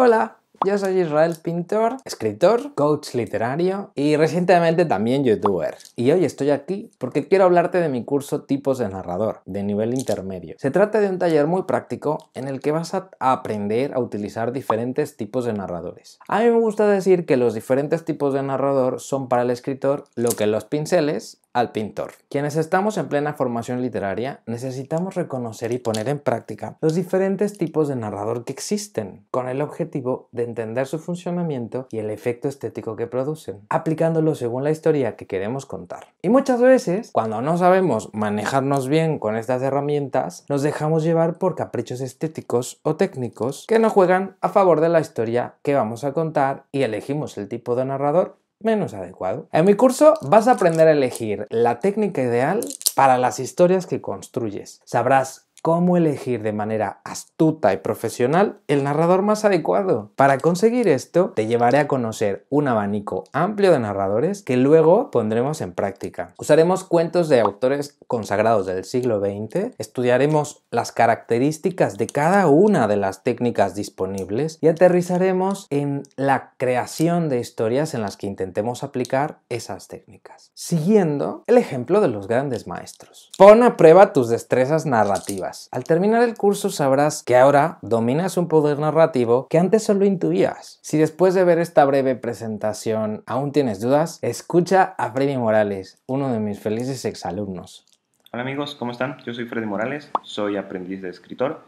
Hola. Yo soy Israel Pintor, escritor, coach literario y recientemente también youtuber. Y hoy estoy aquí porque quiero hablarte de mi curso Tipos de Narrador, de nivel intermedio. Se trata de un taller muy práctico en el que vas a aprender a utilizar diferentes tipos de narradores. A mí me gusta decir que los diferentes tipos de narrador son para el escritor lo que los pinceles al pintor. Quienes estamos en plena formación literaria necesitamos reconocer y poner en práctica los diferentes tipos de narrador que existen con el objetivo de entender su funcionamiento y el efecto estético que producen, aplicándolo según la historia que queremos contar. Y muchas veces, cuando no sabemos manejarnos bien con estas herramientas, nos dejamos llevar por caprichos estéticos o técnicos que no juegan a favor de la historia que vamos a contar y elegimos el tipo de narrador menos adecuado. En mi curso vas a aprender a elegir la técnica ideal para las historias que construyes. Sabrás cómo elegir de manera astuta y profesional el narrador más adecuado. Para conseguir esto, te llevaré a conocer un abanico amplio de narradores que luego pondremos en práctica. Usaremos cuentos de autores consagrados del siglo XX, estudiaremos las características de cada una de las técnicas disponibles y aterrizaremos en la creación de historias en las que intentemos aplicar esas técnicas. Siguiendo el ejemplo de los grandes maestros. Pon a prueba tus destrezas narrativas al terminar el curso sabrás que ahora dominas un poder narrativo que antes solo intuías. Si después de ver esta breve presentación aún tienes dudas, escucha a Freddy Morales, uno de mis felices exalumnos. Hola amigos, ¿cómo están? Yo soy Freddy Morales, soy aprendiz de escritor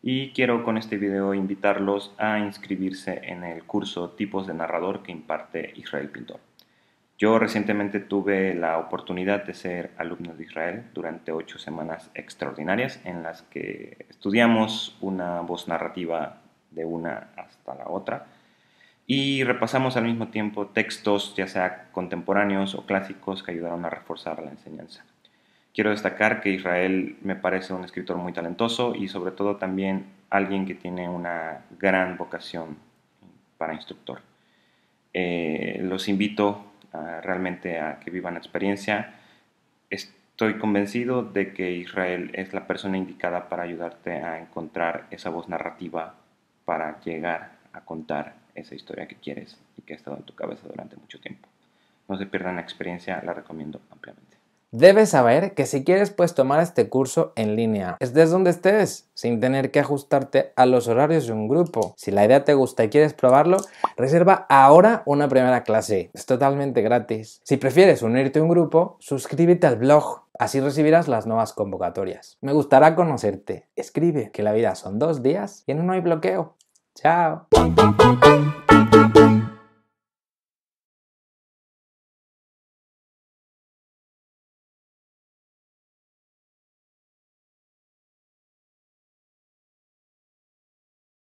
y quiero con este video invitarlos a inscribirse en el curso Tipos de Narrador que imparte Israel Pintor. Yo recientemente tuve la oportunidad de ser alumno de Israel durante ocho semanas extraordinarias en las que estudiamos una voz narrativa de una hasta la otra y repasamos al mismo tiempo textos ya sea contemporáneos o clásicos que ayudaron a reforzar la enseñanza. Quiero destacar que Israel me parece un escritor muy talentoso y sobre todo también alguien que tiene una gran vocación para instructor. Eh, los invito realmente a que vivan la experiencia. Estoy convencido de que Israel es la persona indicada para ayudarte a encontrar esa voz narrativa para llegar a contar esa historia que quieres y que ha estado en tu cabeza durante mucho tiempo. No se pierdan la experiencia, la recomiendo ampliamente. Debes saber que si quieres puedes tomar este curso en línea, estés donde estés, sin tener que ajustarte a los horarios de un grupo. Si la idea te gusta y quieres probarlo, reserva ahora una primera clase, es totalmente gratis. Si prefieres unirte a un grupo, suscríbete al blog, así recibirás las nuevas convocatorias. Me gustará conocerte, escribe que la vida son dos días y no hay bloqueo. Chao.